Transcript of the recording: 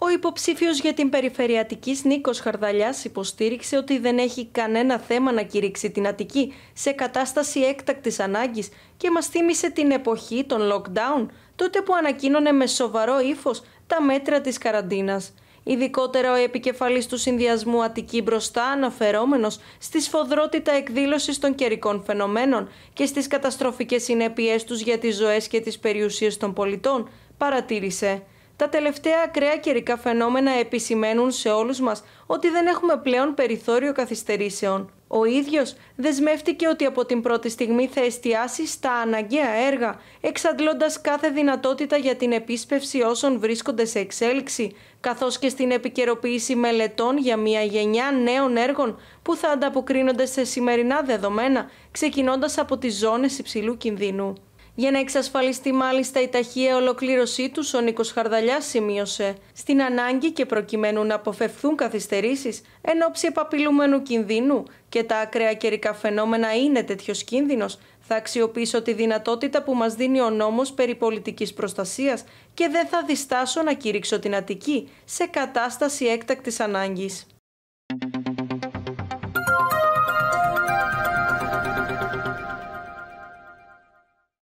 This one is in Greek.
Ο υποψήφιος για την περιφερειατική Νίκο Χαρδαλιάς υποστήριξε ότι δεν έχει κανένα θέμα να κηρύξει την Αττική σε κατάσταση έκτακτης ανάγκης και μας θύμισε την εποχή των lockdown, τότε που ανακοίνωνε με σοβαρό ύφος τα μέτρα της καραντίνας. Ειδικότερα ο επικεφαλής του συνδυασμού Αττική Μπροστά αναφερόμενος στη σφοδρότητα εκδήλωσης των καιρικών φαινομένων και στις καταστροφικές συνέπειές τους για τις ζωές και τις περιουσίες των πολιτών, παρατήρησε. Τα τελευταία ακραία καιρικά φαινόμενα επισημαίνουν σε όλους μας ότι δεν έχουμε πλέον περιθώριο καθυστερήσεων. Ο ίδιος δεσμεύτηκε ότι από την πρώτη στιγμή θα εστιάσει στα αναγκαία έργα, εξαντλώντας κάθε δυνατότητα για την επίσπευση όσων βρίσκονται σε εξέλιξη, καθώς και στην επικαιροποίηση μελετών για μια γενιά νέων έργων που θα ανταποκρίνονται σε σημερινά δεδομένα, ξεκινώντας από τις ζώνες υψηλού κινδύνου. Για να εξασφαλιστεί μάλιστα η ταχεία ολοκλήρωσή τους, ο Νίκος Χαρδαλιάς σημείωσε στην ανάγκη και προκειμένου να αποφευθούν καθυστερήσεις εν ώψη επαπειλούμενου κινδύνου και τα ακραία καιρικά φαινόμενα είναι τέτοιος κίνδυνος, θα αξιοποιήσω τη δυνατότητα που μας δίνει ο νόμος περί πολιτικής προστασίας και δεν θα διστάσω να κηρύξω την Αττική σε κατάσταση έκτακτης ανάγκης.